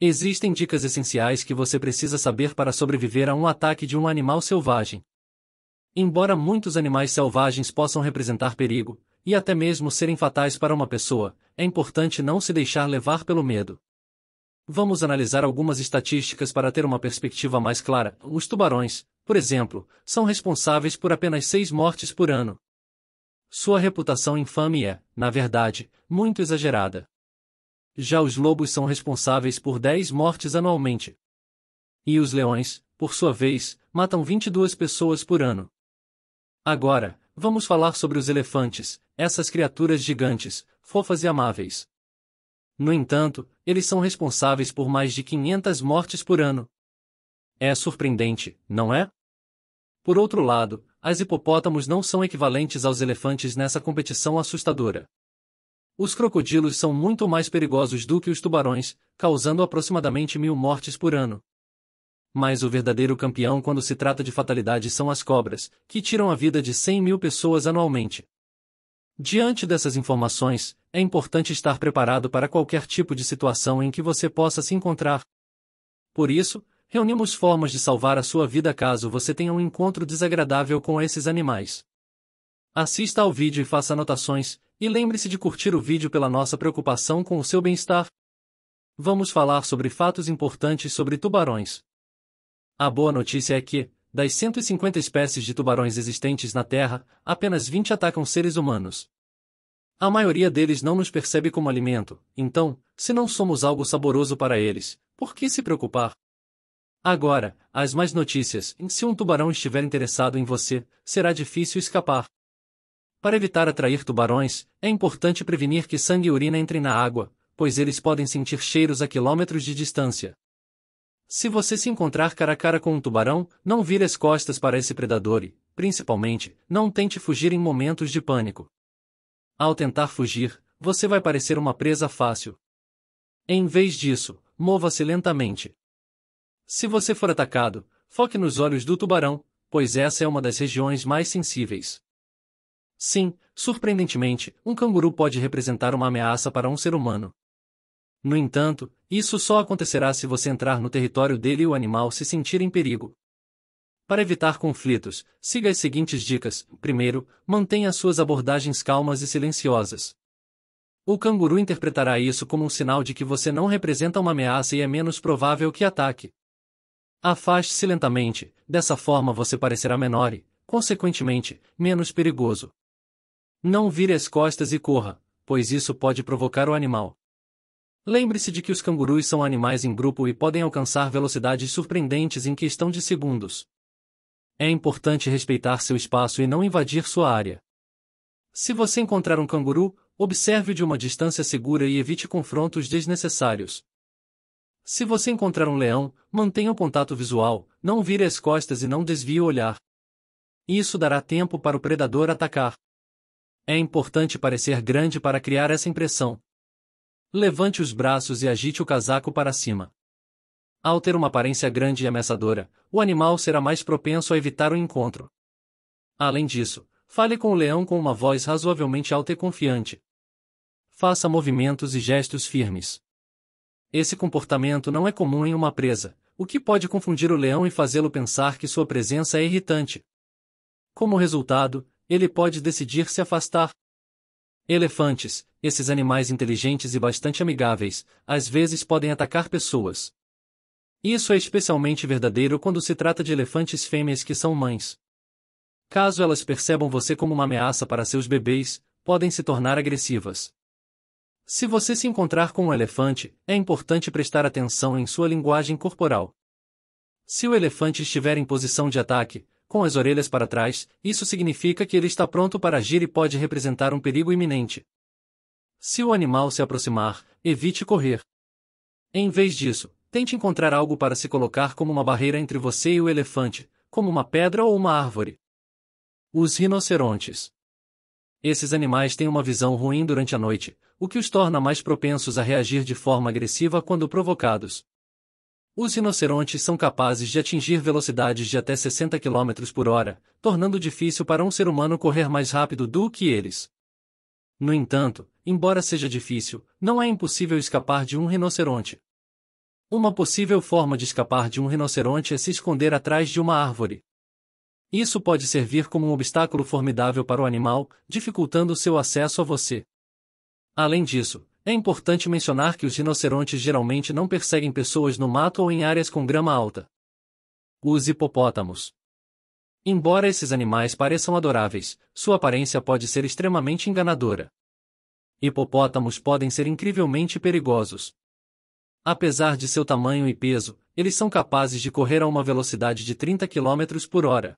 Existem dicas essenciais que você precisa saber para sobreviver a um ataque de um animal selvagem. Embora muitos animais selvagens possam representar perigo, e até mesmo serem fatais para uma pessoa, é importante não se deixar levar pelo medo. Vamos analisar algumas estatísticas para ter uma perspectiva mais clara. Os tubarões, por exemplo, são responsáveis por apenas seis mortes por ano. Sua reputação infame é, na verdade, muito exagerada. Já os lobos são responsáveis por 10 mortes anualmente. E os leões, por sua vez, matam 22 pessoas por ano. Agora, vamos falar sobre os elefantes, essas criaturas gigantes, fofas e amáveis. No entanto, eles são responsáveis por mais de 500 mortes por ano. É surpreendente, não é? Por outro lado, as hipopótamos não são equivalentes aos elefantes nessa competição assustadora. Os crocodilos são muito mais perigosos do que os tubarões, causando aproximadamente mil mortes por ano. Mas o verdadeiro campeão quando se trata de fatalidades são as cobras, que tiram a vida de 100 mil pessoas anualmente. Diante dessas informações, é importante estar preparado para qualquer tipo de situação em que você possa se encontrar. Por isso, reunimos formas de salvar a sua vida caso você tenha um encontro desagradável com esses animais. Assista ao vídeo e faça anotações, e lembre-se de curtir o vídeo pela nossa preocupação com o seu bem-estar. Vamos falar sobre fatos importantes sobre tubarões. A boa notícia é que, das 150 espécies de tubarões existentes na Terra, apenas 20 atacam seres humanos. A maioria deles não nos percebe como alimento, então, se não somos algo saboroso para eles, por que se preocupar? Agora, as mais notícias: se um tubarão estiver interessado em você, será difícil escapar. Para evitar atrair tubarões, é importante prevenir que sangue e urina entrem na água, pois eles podem sentir cheiros a quilômetros de distância. Se você se encontrar cara a cara com um tubarão, não vire as costas para esse predador e, principalmente, não tente fugir em momentos de pânico. Ao tentar fugir, você vai parecer uma presa fácil. Em vez disso, mova-se lentamente. Se você for atacado, foque nos olhos do tubarão, pois essa é uma das regiões mais sensíveis. Sim, surpreendentemente, um canguru pode representar uma ameaça para um ser humano. No entanto, isso só acontecerá se você entrar no território dele e o animal se sentir em perigo. Para evitar conflitos, siga as seguintes dicas. Primeiro, mantenha suas abordagens calmas e silenciosas. O canguru interpretará isso como um sinal de que você não representa uma ameaça e é menos provável que ataque. Afaste-se lentamente, dessa forma você parecerá menor e, consequentemente, menos perigoso. Não vire as costas e corra, pois isso pode provocar o animal. Lembre-se de que os cangurus são animais em grupo e podem alcançar velocidades surpreendentes em questão de segundos. É importante respeitar seu espaço e não invadir sua área. Se você encontrar um canguru, observe-o de uma distância segura e evite confrontos desnecessários. Se você encontrar um leão, mantenha o contato visual, não vire as costas e não desvie o olhar. Isso dará tempo para o predador atacar. É importante parecer grande para criar essa impressão. Levante os braços e agite o casaco para cima. Ao ter uma aparência grande e ameaçadora, o animal será mais propenso a evitar o encontro. Além disso, fale com o leão com uma voz razoavelmente alta e confiante. Faça movimentos e gestos firmes. Esse comportamento não é comum em uma presa, o que pode confundir o leão e fazê-lo pensar que sua presença é irritante. Como resultado, ele pode decidir se afastar. Elefantes, esses animais inteligentes e bastante amigáveis, às vezes podem atacar pessoas. Isso é especialmente verdadeiro quando se trata de elefantes fêmeas que são mães. Caso elas percebam você como uma ameaça para seus bebês, podem se tornar agressivas. Se você se encontrar com um elefante, é importante prestar atenção em sua linguagem corporal. Se o elefante estiver em posição de ataque, com as orelhas para trás, isso significa que ele está pronto para agir e pode representar um perigo iminente. Se o animal se aproximar, evite correr. Em vez disso, tente encontrar algo para se colocar como uma barreira entre você e o elefante, como uma pedra ou uma árvore. Os rinocerontes. Esses animais têm uma visão ruim durante a noite, o que os torna mais propensos a reagir de forma agressiva quando provocados. Os rinocerontes são capazes de atingir velocidades de até 60 km por hora, tornando difícil para um ser humano correr mais rápido do que eles. No entanto, embora seja difícil, não é impossível escapar de um rinoceronte. Uma possível forma de escapar de um rinoceronte é se esconder atrás de uma árvore. Isso pode servir como um obstáculo formidável para o animal, dificultando seu acesso a você. Além disso, é importante mencionar que os rinocerontes geralmente não perseguem pessoas no mato ou em áreas com grama alta. Os hipopótamos. Embora esses animais pareçam adoráveis, sua aparência pode ser extremamente enganadora. Hipopótamos podem ser incrivelmente perigosos. Apesar de seu tamanho e peso, eles são capazes de correr a uma velocidade de 30 km por hora.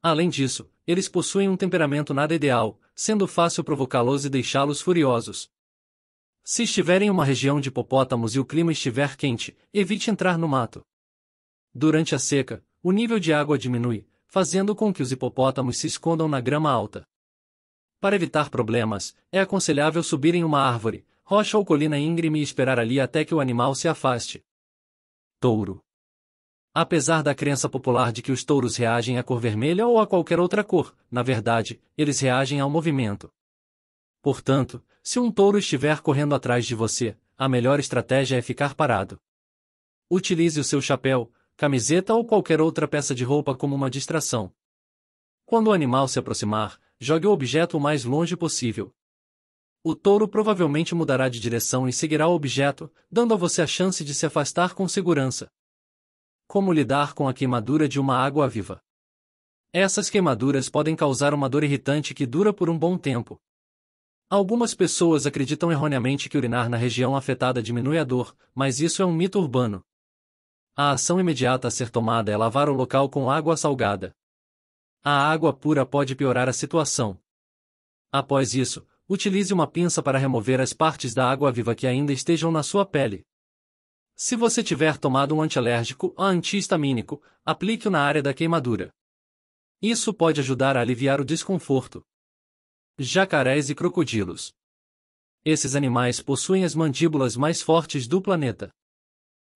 Além disso, eles possuem um temperamento nada ideal, sendo fácil provocá-los e deixá-los furiosos. Se estiver em uma região de hipopótamos e o clima estiver quente, evite entrar no mato. Durante a seca, o nível de água diminui, fazendo com que os hipopótamos se escondam na grama alta. Para evitar problemas, é aconselhável subir em uma árvore, rocha ou colina íngreme e esperar ali até que o animal se afaste. Touro. Apesar da crença popular de que os touros reagem à cor vermelha ou a qualquer outra cor, na verdade, eles reagem ao movimento. Portanto, se um touro estiver correndo atrás de você, a melhor estratégia é ficar parado. Utilize o seu chapéu, camiseta ou qualquer outra peça de roupa como uma distração. Quando o animal se aproximar, jogue o objeto o mais longe possível. O touro provavelmente mudará de direção e seguirá o objeto, dando a você a chance de se afastar com segurança. Como lidar com a queimadura de uma água viva? Essas queimaduras podem causar uma dor irritante que dura por um bom tempo. Algumas pessoas acreditam erroneamente que urinar na região afetada diminui a dor, mas isso é um mito urbano. A ação imediata a ser tomada é lavar o local com água salgada. A água pura pode piorar a situação. Após isso, utilize uma pinça para remover as partes da água viva que ainda estejam na sua pele. Se você tiver tomado um antialérgico ou antihistamínico, aplique-o na área da queimadura. Isso pode ajudar a aliviar o desconforto jacarés e crocodilos. Esses animais possuem as mandíbulas mais fortes do planeta.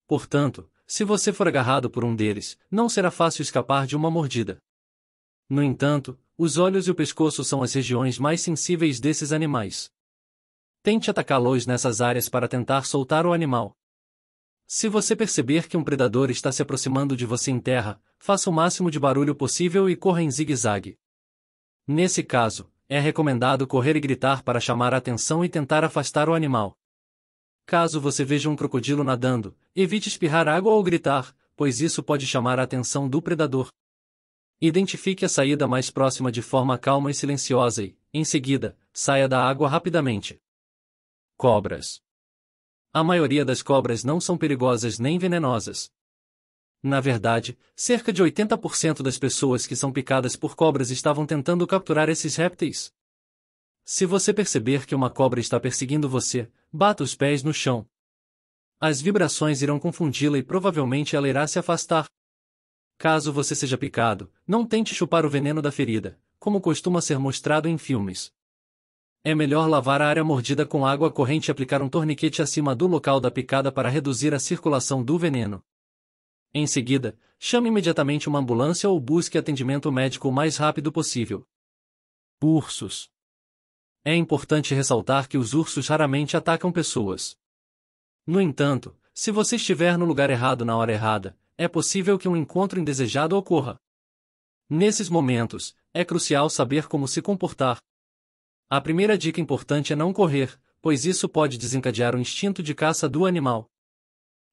Portanto, se você for agarrado por um deles, não será fácil escapar de uma mordida. No entanto, os olhos e o pescoço são as regiões mais sensíveis desses animais. Tente atacá-los nessas áreas para tentar soltar o animal. Se você perceber que um predador está se aproximando de você em terra, faça o máximo de barulho possível e corra em zigue-zague. Nesse caso, é recomendado correr e gritar para chamar a atenção e tentar afastar o animal. Caso você veja um crocodilo nadando, evite espirrar água ou gritar, pois isso pode chamar a atenção do predador. Identifique a saída mais próxima de forma calma e silenciosa e, em seguida, saia da água rapidamente. Cobras. A maioria das cobras não são perigosas nem venenosas. Na verdade, cerca de 80% das pessoas que são picadas por cobras estavam tentando capturar esses répteis. Se você perceber que uma cobra está perseguindo você, bata os pés no chão. As vibrações irão confundi-la e provavelmente ela irá se afastar. Caso você seja picado, não tente chupar o veneno da ferida, como costuma ser mostrado em filmes. É melhor lavar a área mordida com água corrente e aplicar um torniquete acima do local da picada para reduzir a circulação do veneno. Em seguida, chame imediatamente uma ambulância ou busque atendimento médico o mais rápido possível. Ursos. É importante ressaltar que os ursos raramente atacam pessoas. No entanto, se você estiver no lugar errado na hora errada, é possível que um encontro indesejado ocorra. Nesses momentos, é crucial saber como se comportar. A primeira dica importante é não correr, pois isso pode desencadear o instinto de caça do animal.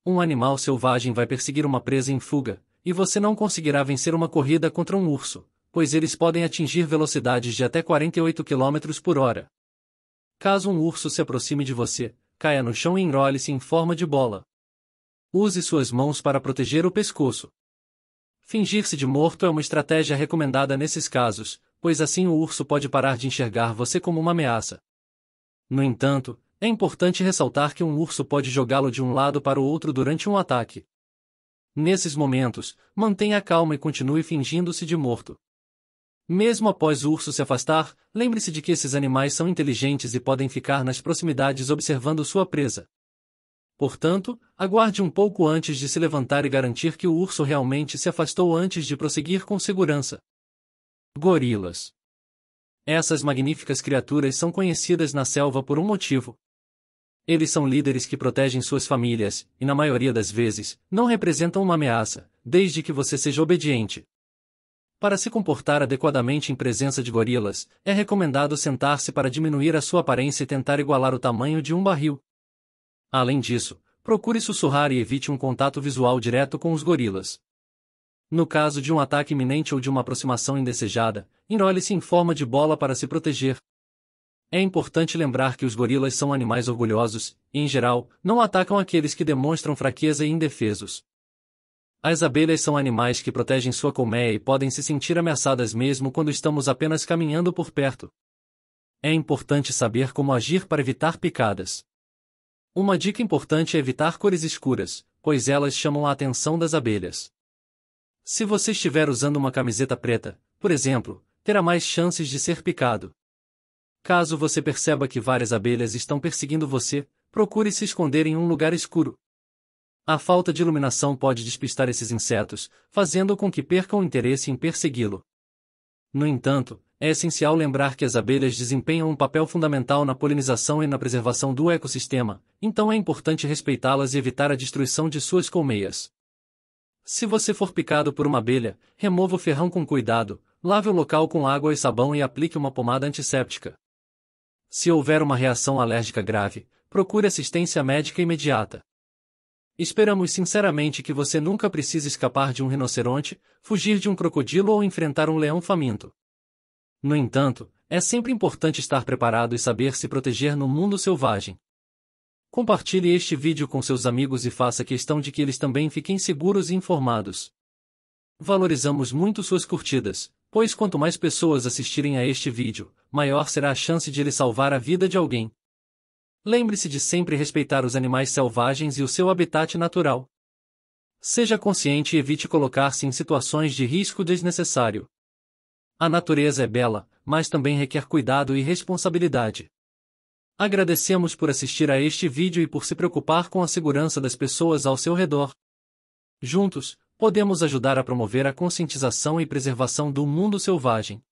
Um animal selvagem vai perseguir uma presa em fuga, e você não conseguirá vencer uma corrida contra um urso, pois eles podem atingir velocidades de até 48 km por hora. Caso um urso se aproxime de você, caia no chão e enrole-se em forma de bola. Use suas mãos para proteger o pescoço. Fingir-se de morto é uma estratégia recomendada nesses casos, pois assim o urso pode parar de enxergar você como uma ameaça. No entanto, é importante ressaltar que um urso pode jogá-lo de um lado para o outro durante um ataque. Nesses momentos, mantenha a calma e continue fingindo-se de morto. Mesmo após o urso se afastar, lembre-se de que esses animais são inteligentes e podem ficar nas proximidades observando sua presa. Portanto, aguarde um pouco antes de se levantar e garantir que o urso realmente se afastou antes de prosseguir com segurança. Gorilas. Essas magníficas criaturas são conhecidas na selva por um motivo. Eles são líderes que protegem suas famílias, e na maioria das vezes, não representam uma ameaça, desde que você seja obediente. Para se comportar adequadamente em presença de gorilas, é recomendado sentar-se para diminuir a sua aparência e tentar igualar o tamanho de um barril. Além disso, procure sussurrar e evite um contato visual direto com os gorilas. No caso de um ataque iminente ou de uma aproximação indesejada, enrole-se em forma de bola para se proteger. É importante lembrar que os gorilas são animais orgulhosos, e em geral, não atacam aqueles que demonstram fraqueza e indefesos. As abelhas são animais que protegem sua colmeia e podem se sentir ameaçadas mesmo quando estamos apenas caminhando por perto. É importante saber como agir para evitar picadas. Uma dica importante é evitar cores escuras, pois elas chamam a atenção das abelhas. Se você estiver usando uma camiseta preta, por exemplo, terá mais chances de ser picado. Caso você perceba que várias abelhas estão perseguindo você, procure se esconder em um lugar escuro. A falta de iluminação pode despistar esses insetos, fazendo com que percam o interesse em persegui-lo. No entanto, é essencial lembrar que as abelhas desempenham um papel fundamental na polinização e na preservação do ecossistema, então é importante respeitá-las e evitar a destruição de suas colmeias. Se você for picado por uma abelha, remova o ferrão com cuidado, lave o local com água e sabão e aplique uma pomada antisséptica. Se houver uma reação alérgica grave, procure assistência médica imediata. Esperamos sinceramente que você nunca precise escapar de um rinoceronte, fugir de um crocodilo ou enfrentar um leão faminto. No entanto, é sempre importante estar preparado e saber se proteger no mundo selvagem. Compartilhe este vídeo com seus amigos e faça questão de que eles também fiquem seguros e informados. Valorizamos muito suas curtidas, Pois quanto mais pessoas assistirem a este vídeo, maior será a chance de ele salvar a vida de alguém. Lembre-se de sempre respeitar os animais selvagens e o seu habitat natural. Seja consciente e evite colocar-se em situações de risco desnecessário. A natureza é bela, mas também requer cuidado e responsabilidade. Agradecemos por assistir a este vídeo e por se preocupar com a segurança das pessoas ao seu redor. Juntos, podemos ajudar a promover a conscientização e preservação do mundo selvagem,